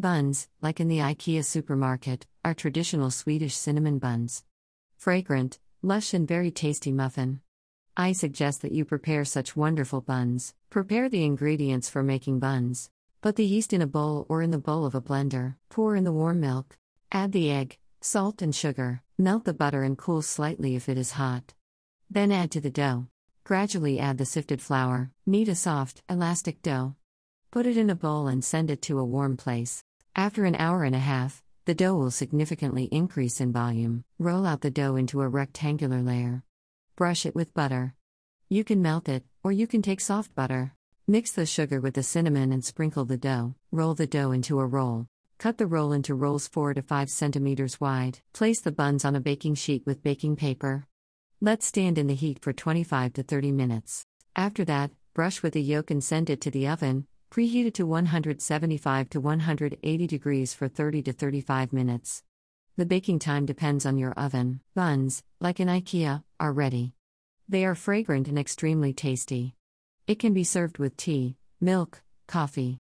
Buns, like in the IKEA supermarket, are traditional Swedish cinnamon buns. Fragrant, lush, and very tasty muffin. I suggest that you prepare such wonderful buns. Prepare the ingredients for making buns. Put the yeast in a bowl or in the bowl of a blender. Pour in the warm milk. Add the egg, salt, and sugar. Melt the butter and cool slightly if it is hot. Then add to the dough. Gradually add the sifted flour. Knead a soft, elastic dough. Put it in a bowl and send it to a warm place. After an hour and a half, the dough will significantly increase in volume. Roll out the dough into a rectangular layer. Brush it with butter. You can melt it, or you can take soft butter. Mix the sugar with the cinnamon and sprinkle the dough. Roll the dough into a roll. Cut the roll into rolls 4 to 5 centimeters wide. Place the buns on a baking sheet with baking paper. Let stand in the heat for 25 to 30 minutes. After that, brush with the yolk and send it to the oven, preheated to 175 to 180 degrees for 30 to 35 minutes. The baking time depends on your oven. Buns, like in IKEA, are ready. They are fragrant and extremely tasty. It can be served with tea, milk, coffee.